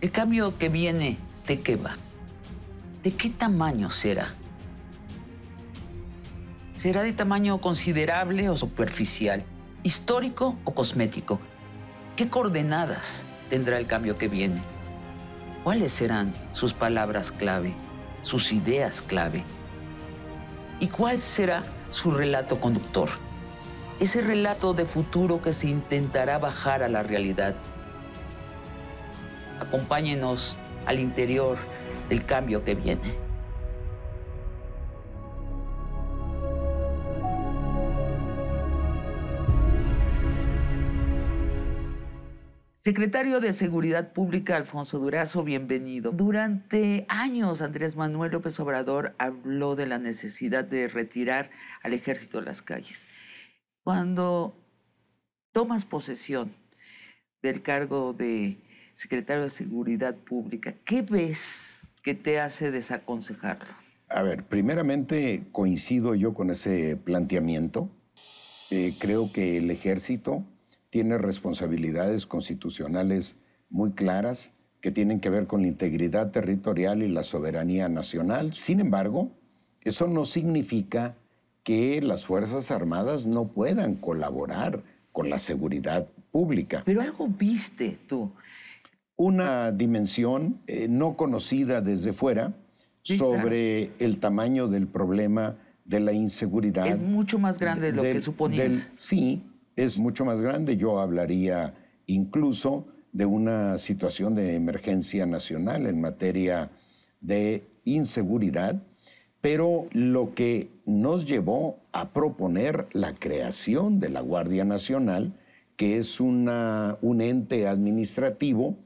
El cambio que viene, ¿de qué va? ¿De qué tamaño será? ¿Será de tamaño considerable o superficial? ¿Histórico o cosmético? ¿Qué coordenadas tendrá el cambio que viene? ¿Cuáles serán sus palabras clave, sus ideas clave? ¿Y cuál será su relato conductor? Ese relato de futuro que se intentará bajar a la realidad Acompáñenos al interior del cambio que viene. Secretario de Seguridad Pública Alfonso Durazo, bienvenido. Durante años Andrés Manuel López Obrador habló de la necesidad de retirar al ejército de las calles. Cuando tomas posesión del cargo de secretario de Seguridad Pública. ¿Qué ves que te hace desaconsejarlo? A ver, primeramente coincido yo con ese planteamiento. Eh, creo que el ejército tiene responsabilidades constitucionales muy claras que tienen que ver con la integridad territorial y la soberanía nacional. Sin embargo, eso no significa que las Fuerzas Armadas no puedan colaborar con la seguridad pública. Pero algo viste tú una dimensión eh, no conocida desde fuera sobre el tamaño del problema de la inseguridad. Es mucho más grande de lo que suponías. sí, es mucho más grande. Yo hablaría incluso de una situación de emergencia nacional en materia de inseguridad, pero lo que nos llevó a proponer la creación de la Guardia Nacional, que es una, un ente administrativo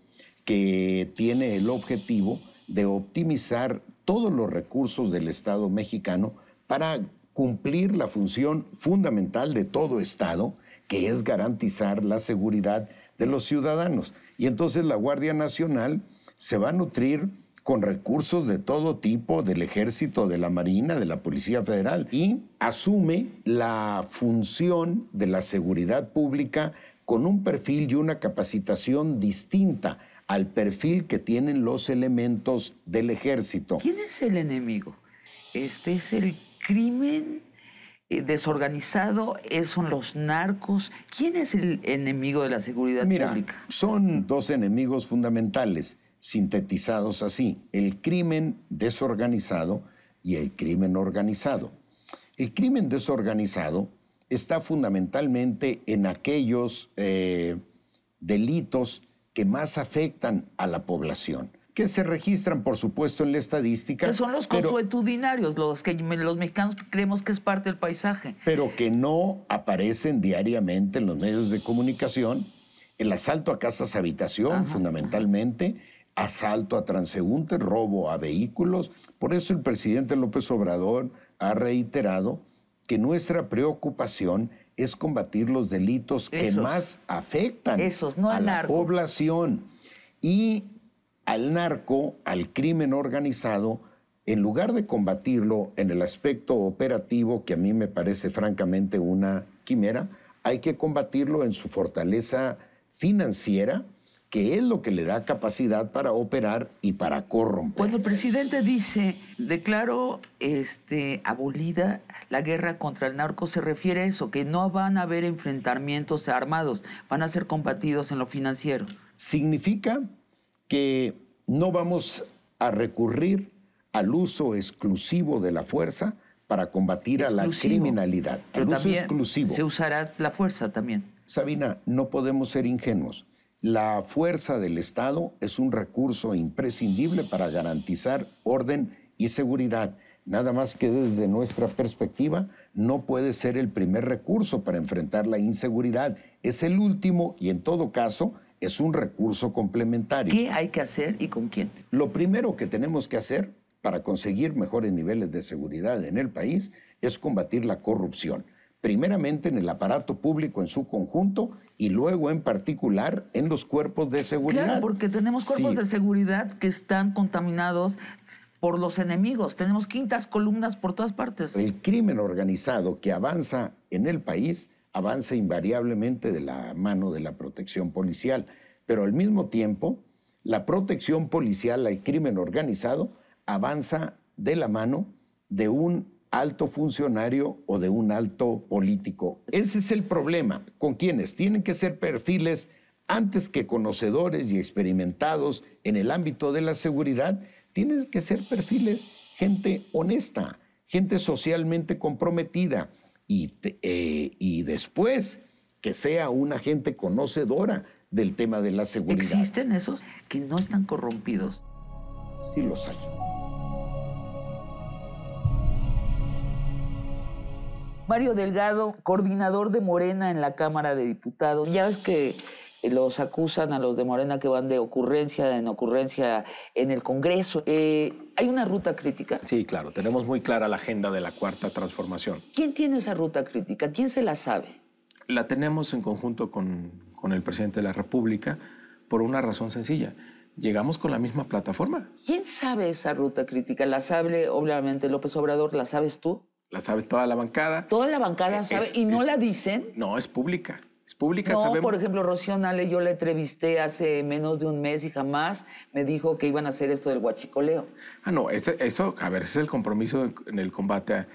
que tiene el objetivo de optimizar todos los recursos del Estado mexicano para cumplir la función fundamental de todo Estado, que es garantizar la seguridad de los ciudadanos. Y entonces la Guardia Nacional se va a nutrir con recursos de todo tipo, del ejército, de la Marina, de la Policía Federal, y asume la función de la seguridad pública con un perfil y una capacitación distinta al perfil que tienen los elementos del ejército. ¿Quién es el enemigo? Este es el crimen eh, desorganizado, son los narcos. ¿Quién es el enemigo de la seguridad pública? Son dos enemigos fundamentales, sintetizados así, el crimen desorganizado y el crimen organizado. El crimen desorganizado está fundamentalmente en aquellos eh, delitos que más afectan a la población que se registran, por supuesto, en la estadística. Que son los consuetudinarios, los que los mexicanos creemos que es parte del paisaje. Pero que no aparecen diariamente en los medios de comunicación. El asalto a casas habitación, fundamentalmente, asalto a transeúntes, robo a vehículos. Por eso el presidente López Obrador ha reiterado que nuestra preocupación es combatir los delitos que más afectan a la población. Y al narco, al crimen organizado, en lugar de combatirlo en el aspecto operativo, que a mí me parece francamente una quimera, hay que combatirlo en su fortaleza financiera, que es lo que le da capacidad para operar y para corromper. Cuando el presidente dice, declaro este, abolida la guerra contra el narco, se refiere a eso, que no van a haber enfrentamientos armados, van a ser combatidos en lo financiero. Significa que no vamos a recurrir al uso exclusivo de la fuerza para combatir a la criminalidad. Se usará la fuerza también. Sabina, no podemos ser ingenuos la fuerza del Estado es un recurso imprescindible para garantizar orden y seguridad, nada más que desde nuestra perspectiva no puede ser el primer recurso para enfrentar la inseguridad, es el último y en todo caso es un recurso complementario. ¿Qué hay que hacer y con quién? Lo primero que tenemos que hacer para conseguir mejores niveles de seguridad en el país es combatir la corrupción primeramente en el aparato público en su conjunto y luego en particular en los cuerpos de seguridad. Claro, porque tenemos cuerpos de seguridad que están contaminados por los enemigos, tenemos quintas columnas por todas partes. El crimen organizado que avanza en el país avanza invariablemente de la mano de la protección policial, pero al mismo tiempo la protección policial al crimen organizado avanza de la mano de un alto funcionario o de un alto político. Ese es el problema. ¿Con quienes Tienen que ser perfiles antes que conocedores y experimentados en el ámbito de la seguridad, tienen que ser perfiles gente honesta, gente socialmente comprometida y, eh, y después que sea una gente conocedora del tema de la seguridad. ¿Existen esos que no están corrompidos? Sí los hay. Mario Delgado, coordinador de Morena en la Cámara de Diputados. Ya es que los acusan a los de Morena que van de ocurrencia en ocurrencia en el Congreso. Eh, ¿Hay una ruta crítica? Sí, claro, tenemos muy clara la agenda de la cuarta transformación. ¿Quién tiene esa ruta crítica? ¿Quién se la sabe? La tenemos en conjunto con, con el presidente de la República por una razón sencilla llegamos con la misma plataforma. ¿Quién sabe esa ruta crítica? ¿La sabe obviamente López Obrador? ¿La sabes tú? La sabe toda la bancada. Toda la bancada eh, sabe y no la dicen. No, es pública. Es pública, no, sabemos. Por ejemplo, Rocío Nale, yo la entrevisté hace menos de un mes y jamás me dijo que iban a hacer esto del guachicoleo. Ah, no, ese, eso, a ver, ese es el compromiso en el combate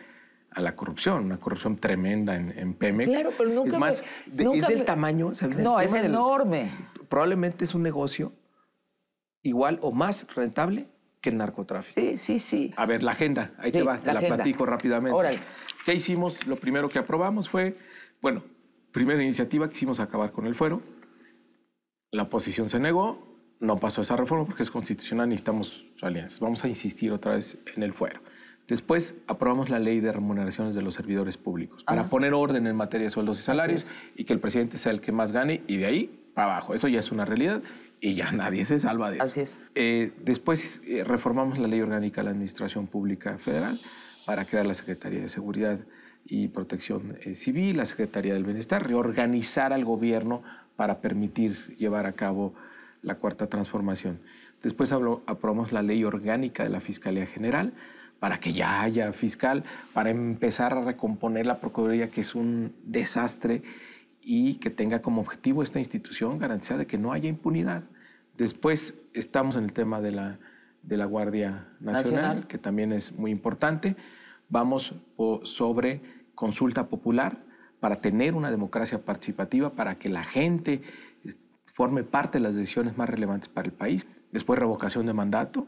a, la corrupción, una corrupción tremenda en, Pemex. Claro, pero nunca. Es más, es del tamaño. ¿sabes? no, es enorme. probablemente es un negocio igual o más rentable que narcotráfico. Sí, sí, sí. A ver, la agenda, ahí te va, te la, platico rápidamente. Órale. ¿Qué hicimos? Lo primero que aprobamos fue, bueno, primera iniciativa, que hicimos acabar con el fuero. La oposición se negó, no pasó esa reforma porque es constitucional, necesitamos alianzas. Vamos a insistir otra vez en el fuero. Después aprobamos la ley de remuneraciones de los servidores públicos para ah. poner orden en materia de sueldos y salarios y que el presidente sea el que más gane y de ahí para abajo. Eso ya es una realidad y ya nadie se salva de eso. Así es. Eh, después eh, reformamos la ley orgánica de la Administración Pública Federal para crear la Secretaría de Seguridad y Protección eh, Civil, la Secretaría del Bienestar, reorganizar al gobierno para permitir llevar a cabo la cuarta transformación. Después aprobamos la ley orgánica de la Fiscalía General para que ya haya fiscal, para empezar a recomponer la Procuraduría, que es un desastre y que tenga como objetivo esta institución garantizar de que no haya impunidad. Después estamos en el tema de la, de la Guardia Nacional, que también es muy importante. Vamos sobre consulta popular para tener una democracia participativa, para que la gente forme parte de las decisiones más relevantes para el país. Después revocación de mandato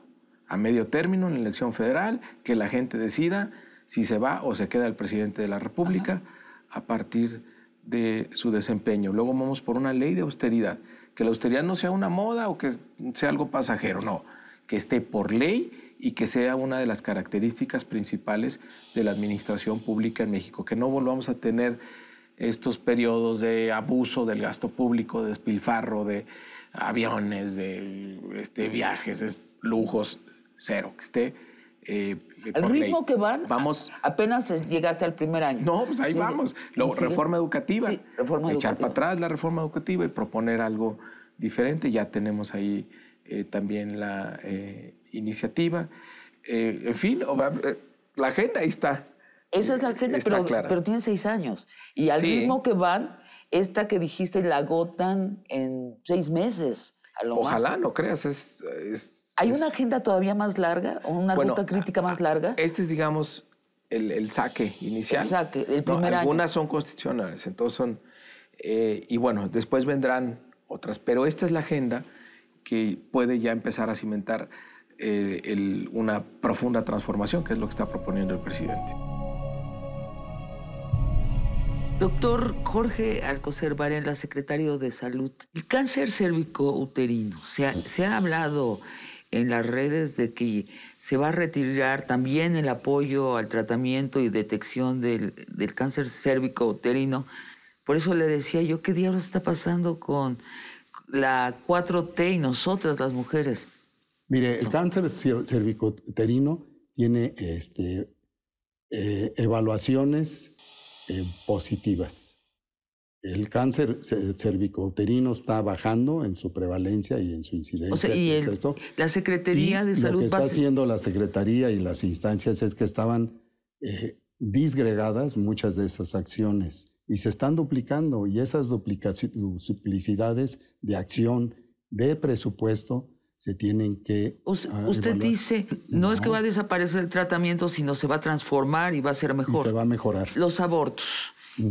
a medio término en la elección federal, que la gente decida si se va o se queda el presidente de la República a partir de de su desempeño. Luego vamos por una ley de austeridad. Que la austeridad no sea una moda o que sea algo pasajero, no. Que esté por ley y que sea una de las características principales de la administración pública en México. Que no volvamos a tener estos periodos de abuso del gasto público, de despilfarro, de aviones, de este, viajes, de lujos, cero. Que esté eh, Al ritmo que van, vamos, apenas llegaste al primer año. No, pues ahí vamos. reforma educativa. echar para atrás la reforma educativa y proponer algo diferente. Ya tenemos ahí eh, también la eh, iniciativa. Eh, en fin, la agenda ahí está. Esa es la agenda, pero, pero, tiene seis años. Y al ritmo que van, esta que dijiste la agotan en seis meses. Ojalá, no creas, es, es ¿Hay una agenda todavía más larga o una ruta crítica más larga? Este es, digamos, el, saque inicial. El saque, el primer Algunas son constitucionales, entonces son... Eh, y bueno, después vendrán otras, pero esta es la agenda que puede ya empezar a cimentar eh, una profunda transformación, que es lo que está proponiendo el presidente. Doctor Jorge Alcocer Varela, secretario de Salud, el cáncer cérvico uterino, se ha hablado en las redes de que se va a retirar también el apoyo al tratamiento y detección del, cáncer cérvico uterino. Por eso le decía yo, ¿qué diablos está pasando con la 4T y nosotras las mujeres? Mire, el cáncer uterino tiene este, eh, evaluaciones eh, positivas el cáncer cervicouterino está bajando en su prevalencia y en su incidencia. y la Secretaría de Salud. Lo está haciendo la Secretaría y las instancias es que estaban eh, disgregadas muchas de esas acciones y se están duplicando y esas duplicidades de acción, de presupuesto, se tienen que... Ah, usted dice, no, es que va a desaparecer el tratamiento, sino se va a transformar y va a ser mejor. se va a mejorar. Los abortos.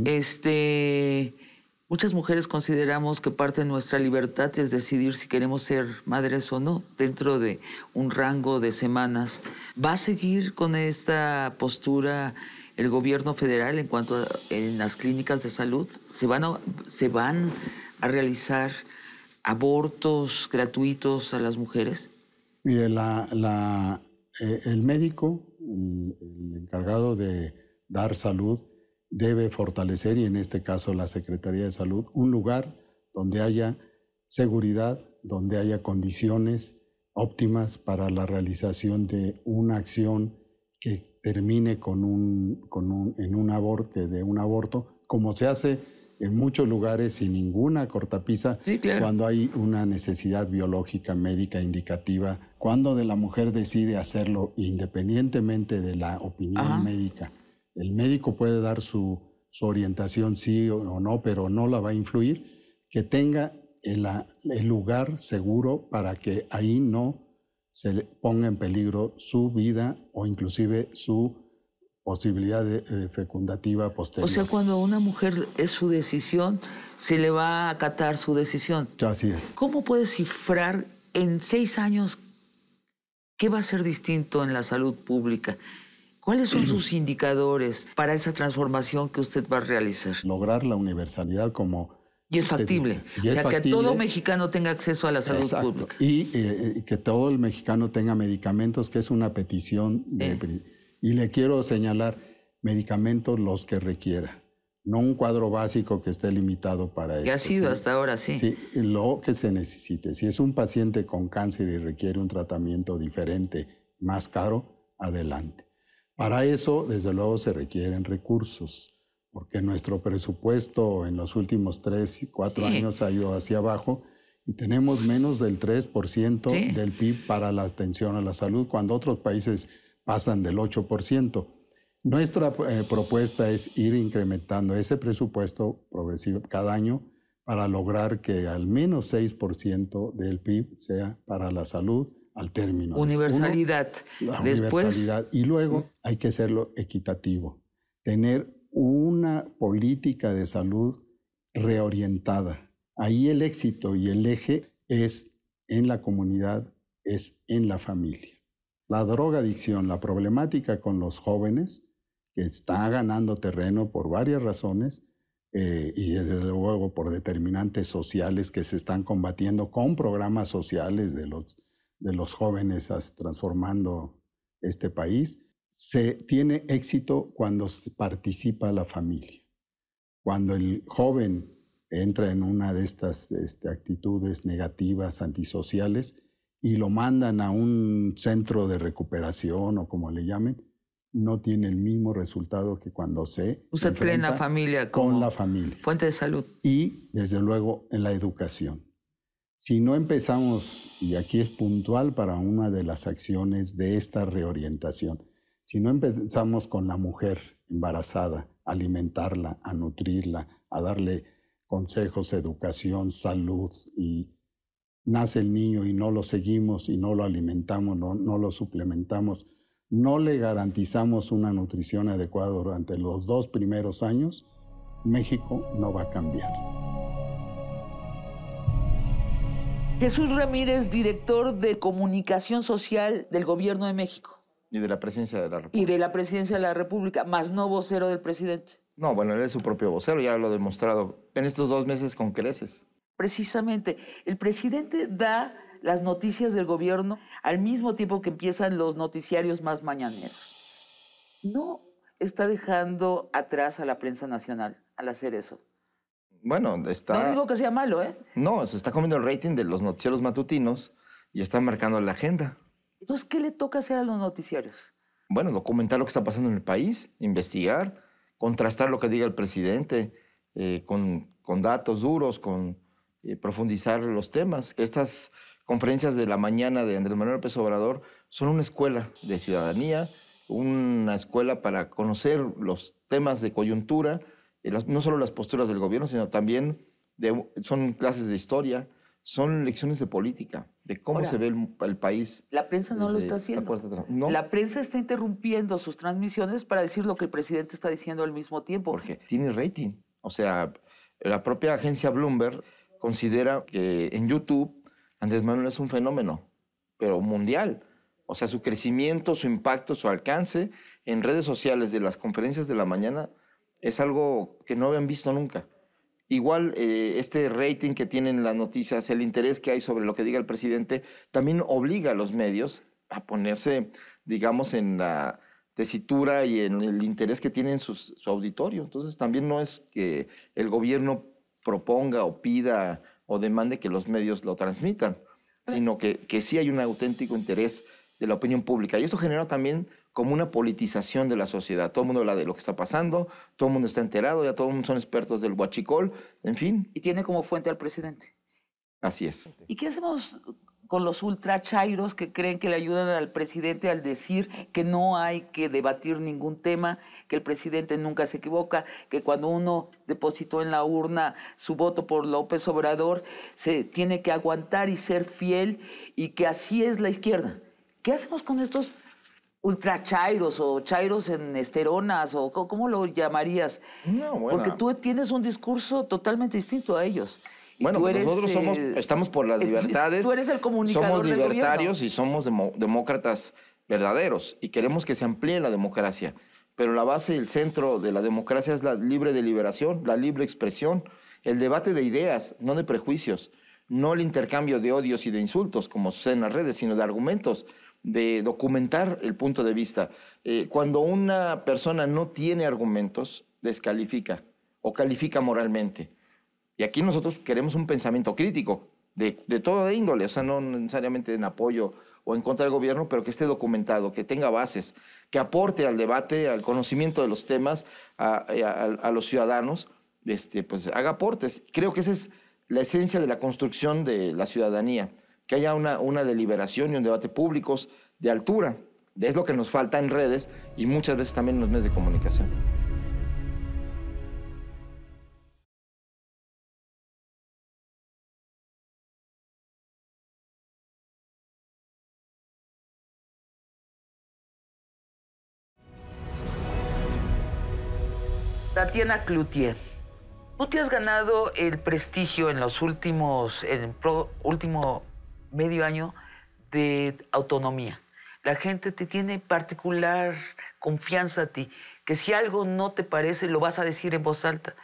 Este. Muchas mujeres consideramos que parte de nuestra libertad es decidir si queremos ser madres o no dentro de un rango de semanas. ¿Va a seguir con esta postura el gobierno federal en cuanto a en las clínicas de salud? ¿Se van a, se van a realizar abortos gratuitos a las mujeres? Mire, eh, el médico, el encargado de dar salud, debe fortalecer, y en este caso la Secretaría de Salud, un lugar donde haya seguridad, donde haya condiciones óptimas para la realización de una acción que termine con un, en un aborto, de un aborto, como se hace en muchos lugares sin ninguna cortapisa, cuando hay una necesidad biológica, médica, indicativa, cuando la mujer decide hacerlo independientemente de la opinión médica el médico puede dar su, orientación sí o no, pero no la va a influir, que tenga el, ah, lugar seguro para que ahí no se ponga en peligro su vida o inclusive su posibilidad de, eh, fecundativa posterior. O sea, cuando una mujer es su decisión, se le va a acatar su decisión. Así es. ¿Cómo puede cifrar en seis años qué va a ser distinto en la salud pública? ¿Cuáles son sus indicadores para esa transformación que usted va a realizar? Lograr la universalidad como... Y es factible. ya que todo mexicano tenga acceso a la salud pública. Y eh, eh, que todo el mexicano tenga medicamentos, que es una petición. Eh. Y le quiero señalar, medicamentos los que requiera no un cuadro básico que esté limitado para eso. ha sido hasta ahora, Sí, lo que se necesite. Si es un paciente con cáncer y requiere un tratamiento diferente, más caro, adelante. Para eso, desde luego, se requieren recursos, porque nuestro presupuesto en los últimos tres y cuatro años ha ido hacia abajo y tenemos menos del 3% del PIB para la atención a la salud, cuando otros países pasan del 8%. Nuestra eh, propuesta es ir incrementando ese presupuesto progresivo cada año para lograr que al menos 6% del PIB sea para la salud al término. Universalidad. Después... universalidad. Y luego hay que hacerlo equitativo. Tener una política de salud reorientada. Ahí el éxito y el eje es en la comunidad, es en la familia. La drogadicción, la problemática con los jóvenes, que está ganando terreno por varias razones, eh, y desde luego por determinantes sociales que se están combatiendo con programas sociales de los de los jóvenes transformando este país, se tiene éxito cuando participa la familia. Cuando el joven entra en una de estas este, actitudes negativas, antisociales, y lo mandan a un centro de recuperación o como le llamen, no tiene el mismo resultado que cuando se... Usa la familia con la familia. Fuente de salud. Y, desde luego, en la educación. Si no empezamos, y aquí es puntual para una de las acciones de esta reorientación, si no empezamos con la mujer embarazada, alimentarla, a nutrirla, a darle consejos, educación, salud, y nace el niño y no lo seguimos y no lo alimentamos, no, no lo suplementamos, no le garantizamos una nutrición adecuada durante los dos primeros años, México no va a cambiar. Jesús Ramírez, director de comunicación social del Gobierno de México. Y de la presidencia de la República. Y de la presidencia de la República, más no vocero del presidente. No, bueno, él es su propio vocero, ya lo ha demostrado en estos dos meses con creces. Precisamente, el presidente da las noticias del gobierno al mismo tiempo que empiezan los noticiarios más mañaneros. No está dejando atrás a la prensa nacional al hacer eso bueno, está... No digo que sea malo, ¿eh? No, se está comiendo el rating de los noticieros matutinos y está marcando la agenda. Entonces, ¿qué le toca hacer a los noticiarios? Bueno, documentar lo que está pasando en el país, investigar, contrastar lo que diga el presidente eh, con, con, datos duros, con eh, profundizar los temas. Estas conferencias de la mañana de Andrés Manuel López Obrador son una escuela de ciudadanía, una escuela para conocer los temas de coyuntura, eh, no solo las posturas del gobierno, sino también de, son clases de historia, son lecciones de política, de cómo se ve el, país. La prensa no lo está haciendo. La, la, prensa está interrumpiendo sus transmisiones para decir lo que el presidente está diciendo al mismo tiempo. Porque tiene rating. O sea, la propia agencia Bloomberg considera que en YouTube Andrés Manuel es un fenómeno, pero mundial. O sea, su crecimiento, su impacto, su alcance en redes sociales de las conferencias de la mañana es algo que no habían visto nunca. Igual eh, este rating que tienen las noticias, el interés que hay sobre lo que diga el presidente, también obliga a los medios a ponerse, digamos, en la tesitura y en el interés que tienen su auditorio. Entonces también no es que el gobierno proponga o pida o demande que los medios lo transmitan, sino que, que sí hay un auténtico interés de la opinión pública. Y eso genera también como una politización de la sociedad. Todo el mundo habla de lo que está pasando, todo el mundo está enterado, ya todo el mundo son expertos del huachicol, en fin. Y tiene como fuente al presidente. Así es. ¿Y qué hacemos con los ultrachairos que creen que le ayudan al presidente al decir que no hay que debatir ningún tema, que el presidente nunca se equivoca, que cuando uno depositó en la urna su voto por López Obrador, se tiene que aguantar y ser fiel y que así es la izquierda? ¿Qué hacemos con estos ultra chairos o chairos en esteronas o cómo lo llamarías. Porque tú tienes un discurso totalmente distinto a ellos. bueno, pues nosotros eh, estamos por las libertades. Tú eres el comunicador Somos libertarios y somos demócratas verdaderos y queremos que se amplíe la democracia. Pero la base y el centro de la democracia es la libre deliberación, la libre expresión, el debate de ideas, no de prejuicios, no el intercambio de odios y de insultos como sucede en las redes, sino de argumentos de documentar el punto de vista. Eh, cuando una persona no tiene argumentos, descalifica o califica moralmente. Y aquí nosotros queremos un pensamiento crítico de, toda índole, o sea, no necesariamente en apoyo o en contra del gobierno, pero que esté documentado, que tenga bases, que aporte al debate, al conocimiento de los temas, a, eh, los ciudadanos, este, pues haga aportes. Creo que esa es la esencia de la construcción de la ciudadanía que haya una, deliberación y un debate públicos de altura. Es lo que nos falta en redes y muchas veces también en los medios de comunicación. Tatiana Cloutier, tú te has ganado el prestigio en los últimos, en último medio año de autonomía. La gente te tiene particular confianza a ti, que si algo no te parece lo vas a decir en voz alta,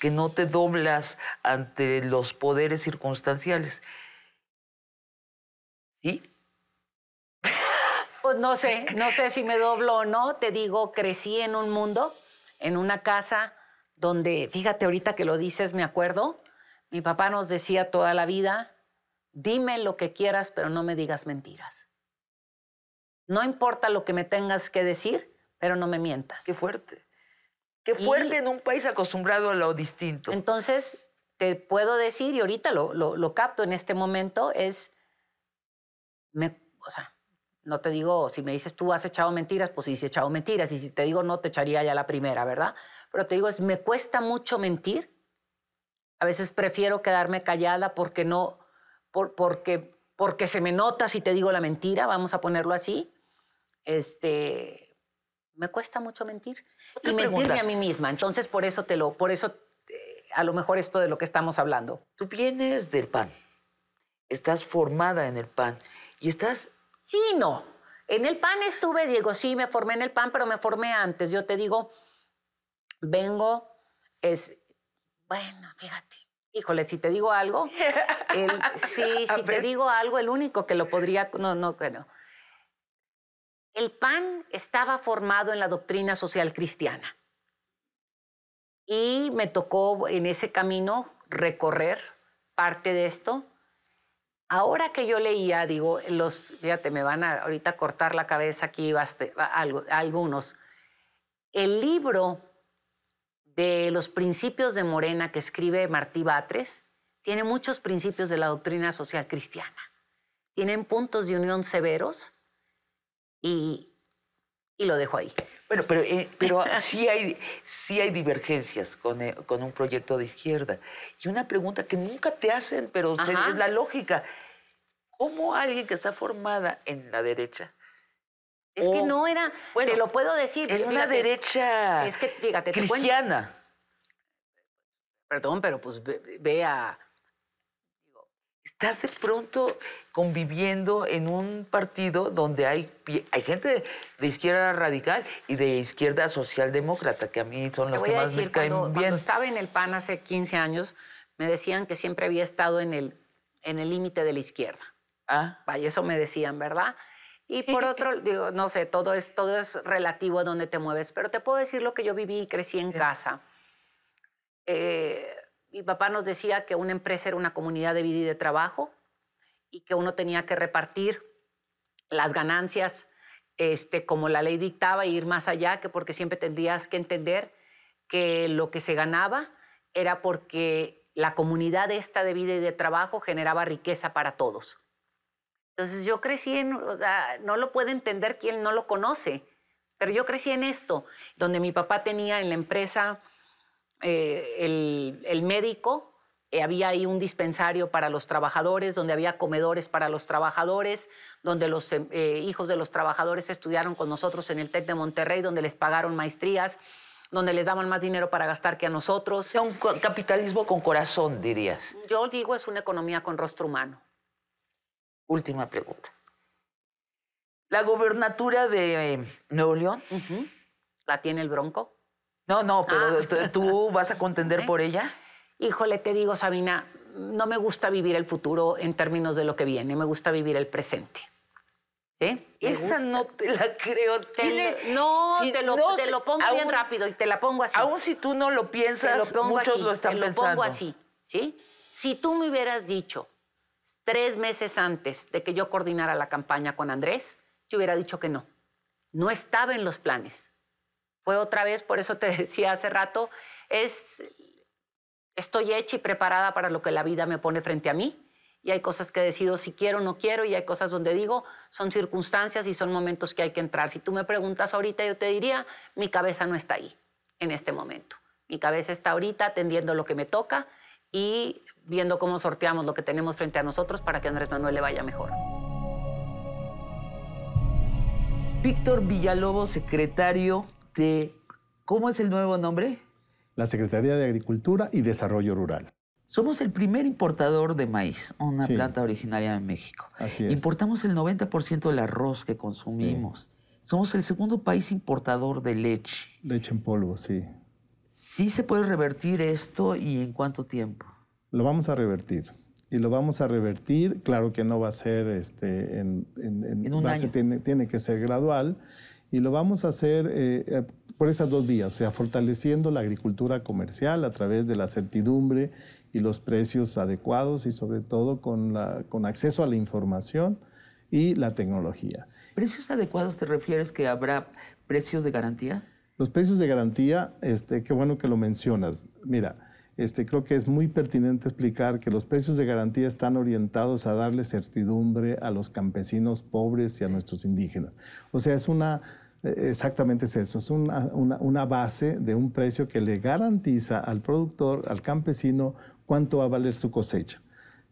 que no te doblas ante los poderes circunstanciales. ¿Sí? Pues no sé, no sé si me doblo o no, te digo, crecí en un mundo, en una casa donde, fíjate ahorita que lo dices, me acuerdo, mi papá nos decía toda la vida, Dime lo que quieras, pero no me digas mentiras. No importa lo que me tengas que decir, pero no me mientas. Qué fuerte. Qué fuerte en un país acostumbrado a lo distinto. Entonces, te puedo decir, y ahorita lo, lo, capto en este momento, es, o sea, no te digo, si me dices tú has echado mentiras, pues sí he echado mentiras, y si te digo no, te echaría ya la primera, ¿verdad? Pero te digo, es, me cuesta mucho mentir. A veces prefiero quedarme callada porque no, porque, porque se me nota si te digo la mentira, vamos a ponerlo así. Este, me cuesta mucho mentir y mentirme a mí misma. Entonces, por eso te lo, por eso eh, a lo mejor esto de lo que estamos hablando. Tú vienes del pan, estás formada en el pan y estás. Sí, no. En el pan estuve, Diego, sí, me formé en el pan, pero me formé antes. Yo te digo, vengo, es, bueno, fíjate, Híjole, si te digo algo, si te digo algo, el único que lo podría, no, no, bueno, El PAN estaba formado en la doctrina social cristiana. Y me tocó en ese camino recorrer parte de esto. Ahora que yo leía, digo, los, fíjate, me van a ahorita cortar la cabeza aquí, algunos. El libro de los principios de Morena que escribe Martí Batres, tiene muchos principios de la doctrina social cristiana. Tienen puntos de unión severos y, lo dejo ahí. Bueno, pero, eh, pero sí, hay, sí hay divergencias eh, con, un proyecto de izquierda. Y una pregunta que nunca te hacen, pero es la lógica. ¿Cómo alguien que está formada en la derecha es que oh. no era, bueno, te lo puedo decir. Era una derecha es que, fíjate, cristiana. Perdón, pero pues vea. Estás de pronto conviviendo en un partido donde hay, hay gente de, izquierda radical y de izquierda socialdemócrata, que a mí son las que más me caen bien. Cuando estaba en el PAN hace 15 años, me decían que siempre había estado en el en límite de la izquierda. Ah. Y eso me decían, ¿verdad? Y por otro, digo, no sé, todo es, todo es relativo a dónde te mueves, pero te puedo decir lo que yo viví y crecí en casa. Eh, mi papá nos decía que una empresa era una comunidad de vida y de trabajo y que uno tenía que repartir las ganancias este, como la ley dictaba e ir más allá, que porque siempre tendrías que entender que lo que se ganaba era porque la comunidad esta de vida y de trabajo generaba riqueza para todos. Entonces yo crecí en, o sea, no lo puede entender quien no lo conoce, pero yo crecí en esto, donde mi papá tenía en la empresa eh, el, médico, eh, había ahí un dispensario para los trabajadores, donde había comedores para los trabajadores, donde los em, eh, hijos de los trabajadores estudiaron con nosotros en el TEC de Monterrey, donde les pagaron maestrías donde les daban más dinero para gastar que a nosotros. Es Un capitalismo con corazón, dirías. Yo digo, es una economía con rostro humano última pregunta. La gobernatura de em, Nuevo León. ¿La tiene el Bronco? No, no, pero ah. ¿tú vas a contender por ella? Híjole, te digo, Sabina, no me gusta vivir el futuro en términos de lo que viene, me gusta vivir el presente. ¿Sí? Esa no te la creo. no, te, lo, pongo bien rápido y te la pongo así. Aún si tú no lo piensas, muchos lo están te Lo pongo así, ¿sí? Si tú me hubieras dicho tres meses antes de que yo coordinara la campaña con Andrés, yo hubiera dicho que no. No estaba en los planes. Fue otra vez, por eso te decía hace rato, es estoy hecha y preparada para lo que la vida me pone frente a mí y hay cosas que decido si quiero o no quiero y hay cosas donde digo son circunstancias y son momentos que hay que entrar. Si tú me preguntas ahorita yo te diría, mi cabeza no está ahí en este momento. Mi cabeza está ahorita atendiendo lo que me toca y viendo cómo sorteamos lo que tenemos frente a nosotros para que Andrés Manuel le vaya mejor. Víctor Villalobo, secretario de... ¿Cómo es el nuevo nombre? La Secretaría de Agricultura y Desarrollo Rural. Somos el primer importador de maíz, una planta originaria de México. Importamos el 90% del arroz que consumimos. Somos el segundo país importador de leche. Leche en polvo, sí. ¿Sí se puede revertir esto y en cuánto tiempo? Lo vamos a revertir. Y lo vamos a revertir, claro que no va a ser este, en, en, Tiene, que ser gradual. Y lo vamos a hacer eh, eh, por esas dos vías, o sea, fortaleciendo la agricultura comercial a través de la certidumbre y los precios adecuados y sobre todo con, con acceso a la información y la tecnología. ¿Precios adecuados te refieres que habrá precios de garantía? Los precios de garantía, este, qué bueno que lo mencionas. Mira, este, creo que es muy pertinente explicar que los precios de garantía están orientados a darle certidumbre a los campesinos pobres y a nuestros indígenas. O sea, es una, eh, exactamente es eso, es una base de un precio que le garantiza al productor, al campesino, cuánto va a valer su cosecha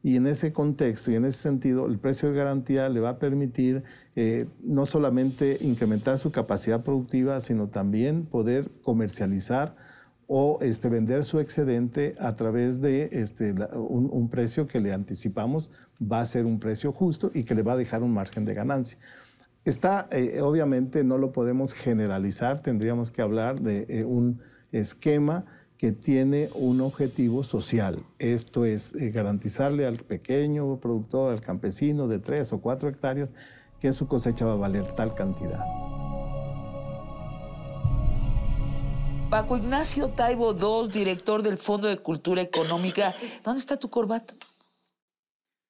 y en ese contexto y en ese sentido el precio de garantía le va a permitir eh, no solamente incrementar su capacidad productiva, sino también poder comercializar o este, vender su excedente a través de este, un, precio que le anticipamos va a ser un precio justo y que le va a dejar un margen de ganancia. Está, eh, obviamente no lo podemos generalizar, tendríamos que hablar de eh, un esquema que tiene un objetivo social. Esto es eh, garantizarle al pequeño productor, al campesino de tres o cuatro hectáreas, que su cosecha va a valer tal cantidad. Paco Ignacio Taibo II, director del Fondo de Cultura Económica. ¿Dónde está tu corbata?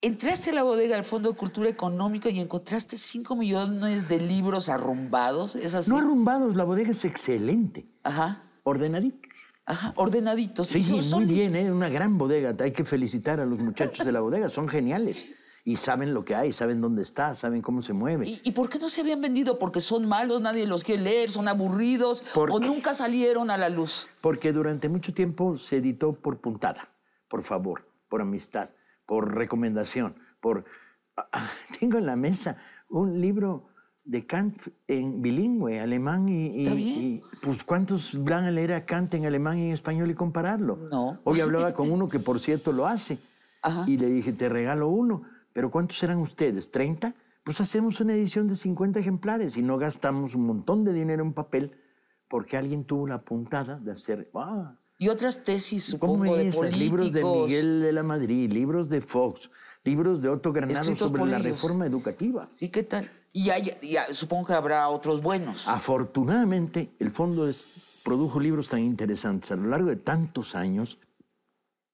Entraste a la bodega del Fondo de Cultura Económica y encontraste 5 millones de libros arrumbados. No arrumbados, la bodega es excelente. Ajá. Ordenaditos. Ajá, ordenaditos. Sí, muy bien, ¿eh? una gran bodega. Hay que felicitar a los muchachos de la bodega, son geniales. Y saben lo que hay, saben dónde está, saben cómo se mueve. ¿Y, ¿Y, por qué no se habían vendido? ¿Porque son malos, nadie los quiere leer, son aburridos o nunca salieron a la luz? Porque durante mucho tiempo se editó por puntada, por favor, por amistad, por recomendación, por... Ah, ah, tengo en la mesa un libro de Kant en bilingüe, alemán y, pues cuántos van a leer a Kant en alemán y en español y compararlo. No. Hoy hablaba con uno que por cierto lo hace y le dije, te regalo uno, pero ¿cuántos eran ustedes? ¿30? Pues hacemos una edición de 50 ejemplares y no gastamos un montón de dinero en papel porque alguien tuvo la puntada de hacer, ah, y otras tesis, supongo, políticos. Libros de Miguel de la Madrid, libros de Fox, libros de Otto Granado sobre la reforma educativa. ¿Y ¿qué tal? Y, supongo que habrá otros buenos. Afortunadamente, el fondo produjo libros tan interesantes a lo largo de tantos años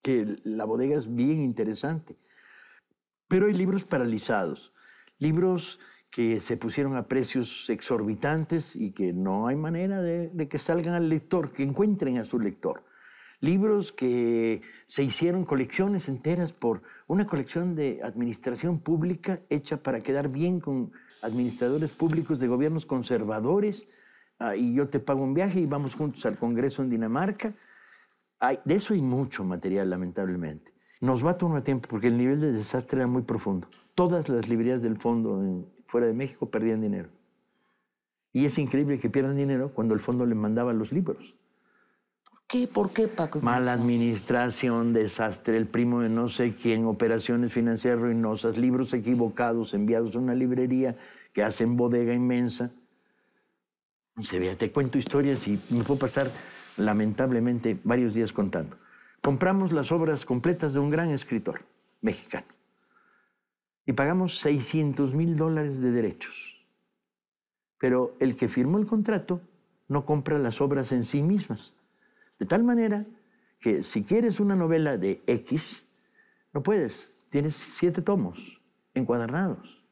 que la bodega es bien interesante. Pero hay libros paralizados, libros que se pusieron a precios exorbitantes y que no hay manera de que salgan al lector, que encuentren a su lector libros que se hicieron colecciones enteras por una colección de administración pública hecha para quedar bien con administradores públicos de gobiernos conservadores, ah, y yo te pago un viaje y vamos juntos al Congreso en Dinamarca. hay de eso hay mucho material, lamentablemente. Nos va a tomar tiempo porque el nivel de desastre era muy profundo. Todas las librerías del fondo fuera de México perdían dinero. Y es increíble que pierdan dinero cuando el fondo les mandaba los libros. ¿Por qué, Paco? Mala administración, desastre, el primo de no sé quién, operaciones financieras ruinosas, libros equivocados enviados a una librería que hacen bodega inmensa. Se vea, te cuento historias y me puedo pasar lamentablemente varios días contando. Compramos las obras completas de un gran escritor mexicano y pagamos 600 mil dólares de derechos. Pero el que firmó el contrato no compra las obras en sí mismas, de tal manera que si quieres una novela de X, no puedes. Tienes siete tomos encuadernados.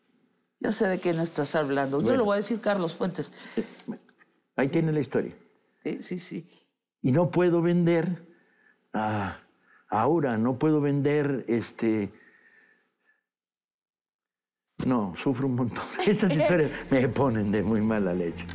Ya sé de qué no estás hablando. Yo lo voy a decir Carlos Fuentes. Ahí tiene la historia. Sí, sí, sí. Y no puedo vender a ah, Aura, no puedo vender este. No, sufro un montón. Estas historias me ponen de muy mala leche.